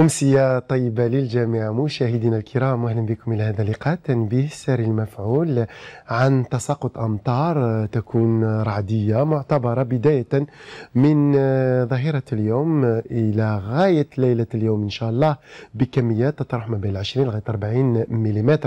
أمسية طيبة للجميع مشاهدينا الكرام أهلا بكم إلى هذا اللقاء تنبيه ساري المفعول عن تساقط أمطار تكون رعدية معتبرة بداية من ظهيرة اليوم إلى غاية ليلة اليوم إن شاء الله بكميات تطرح ما بين 20 لغاية 40 ملم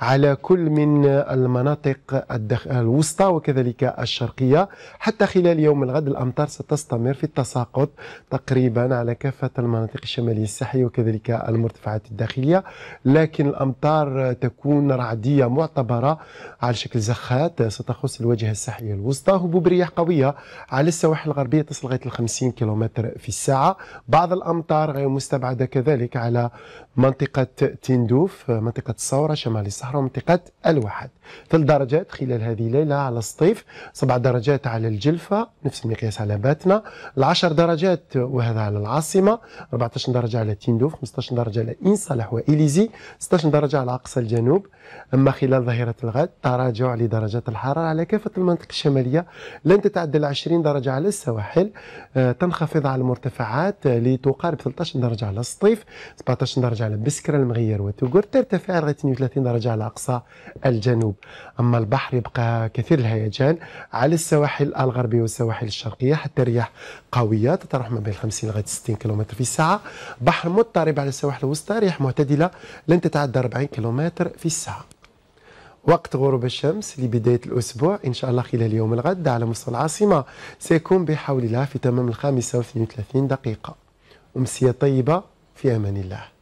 على كل من المناطق الوسطى وكذلك الشرقية حتى خلال يوم الغد الأمطار ستستمر في التساقط تقريبا على كافة المناطق الشمالية الصحية وكذلك المرتفعات الداخلية لكن الأمطار تكون رعدية معتبرة على شكل زخات ستخص الواجهة الساحلية الوسطى هبوب رياح قوية على السواحل الغربية تصل لغاية 50 كيلومتر في الساعة بعض الأمطار غير مستبعدة كذلك على منطقة تندوف منطقة الصورة شمال الصحراء ومنطقة الواحد ثلاث درجات خلال هذه الليلة على الصيف سبع درجات على الجلفة نفس المقياس على باتنا العشر درجات وهذا على العاصمة 14 درجة على تندوف 15 درجه على إن صالح وإليزي 16 درجه على اقصى الجنوب اما خلال ظهيره الغد تراجع لدرجات الحراره على كافه المناطق الشماليه لن تتعدى 20 درجه على السواحل آه، تنخفض على المرتفعات آه، لتقارب 13 درجه على السطيف 17 درجه على بسكره المغير وتوغر ترتفع لغايه 32 درجه على اقصى الجنوب اما البحر يبقى كثير الهيجان على السواحل الغربيه والسواحل الشرقيه حتى الرياح قويه تتراوح ما بين 50 لغايه 60 كم في الساعه بحر رياح مضطربة على السواحل الوسطى رياح معتدلة لن تتعدى 40 كيلومتر في الساعة وقت غروب الشمس لبداية الأسبوع إن شاء الله خلال يوم الغد على مستوى العاصمة سيكون بحول الله في تمام الخامسة وثلاثين دقيقة أمسية طيبة في أمان الله